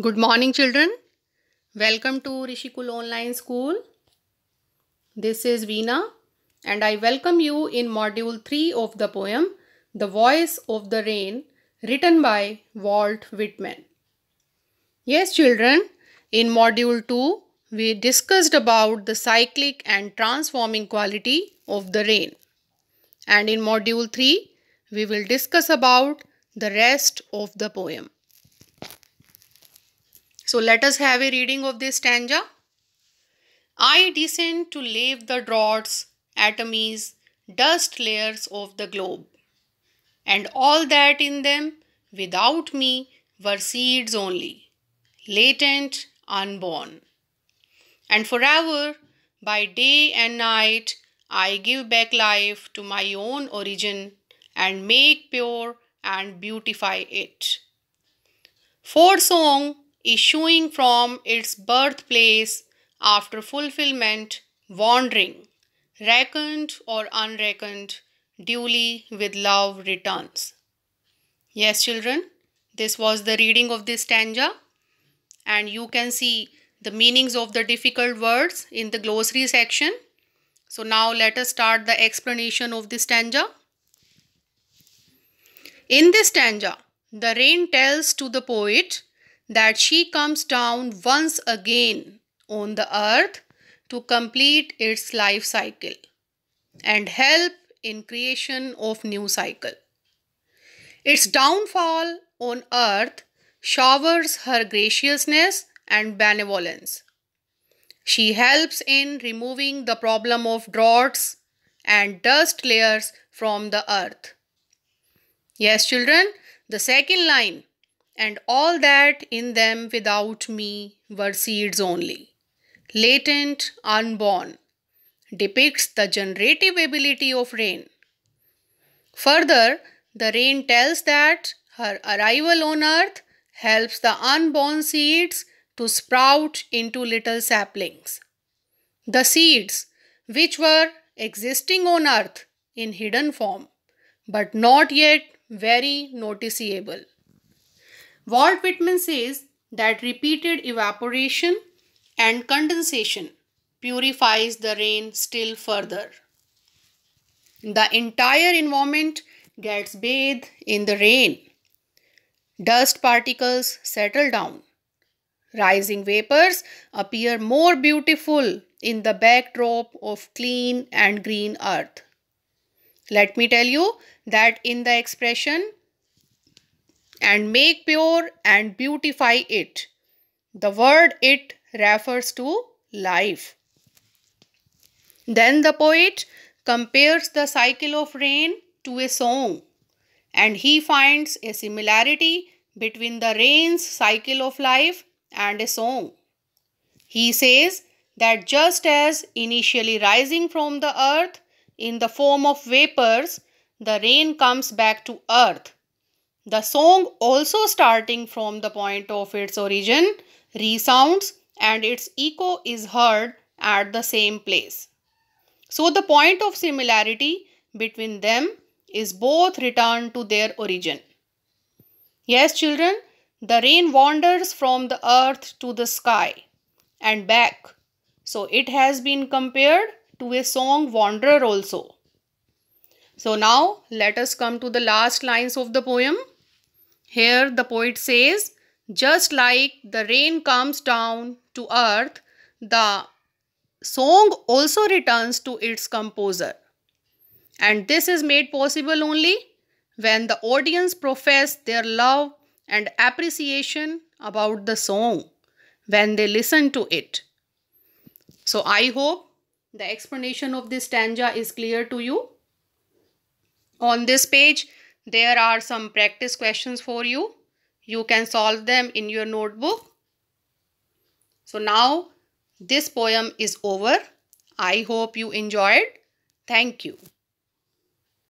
Good morning children. Welcome to Rishikul Online School. This is Veena and I welcome you in module 3 of the poem The Voice of the Rain written by Walt Whitman. Yes children, in module 2 we discussed about the cyclic and transforming quality of the rain. And in module 3 we will discuss about the rest of the poem. So let us have a reading of this stanza. I descend to lave the draughts, atomies, dust layers of the globe, and all that in them without me were seeds only, latent, unborn. And forever, by day and night, I give back life to my own origin and make pure and beautify it. For song, issuing from its birthplace after fulfillment, wandering, reckoned or unreckoned, duly with love returns. Yes, children, this was the reading of this stanza, and you can see the meanings of the difficult words in the glossary section. So now let us start the explanation of this stanza. In this stanza, the rain tells to the poet that she comes down once again on the earth to complete its life cycle and help in creation of new cycle. Its downfall on earth showers her graciousness and benevolence. She helps in removing the problem of droughts and dust layers from the earth. Yes, children, the second line and all that in them without me were seeds only. Latent, unborn, depicts the generative ability of rain. Further, the rain tells that her arrival on earth helps the unborn seeds to sprout into little saplings. The seeds, which were existing on earth in hidden form, but not yet very noticeable. Walt Whitman says that repeated evaporation and condensation purifies the rain still further. The entire environment gets bathed in the rain. Dust particles settle down. Rising vapors appear more beautiful in the backdrop of clean and green earth. Let me tell you that in the expression and make pure and beautify it. The word it refers to life. Then the poet compares the cycle of rain to a song and he finds a similarity between the rain's cycle of life and a song. He says that just as initially rising from the earth in the form of vapors, the rain comes back to earth the song also starting from the point of its origin resounds and its echo is heard at the same place. So the point of similarity between them is both returned to their origin. Yes children, the rain wanders from the earth to the sky and back. So it has been compared to a song wanderer also. So now let us come to the last lines of the poem. Here the poet says, just like the rain comes down to earth, the song also returns to its composer. And this is made possible only when the audience profess their love and appreciation about the song when they listen to it. So I hope the explanation of this stanza is clear to you. On this page, there are some practice questions for you. You can solve them in your notebook. So now this poem is over. I hope you enjoyed. Thank you.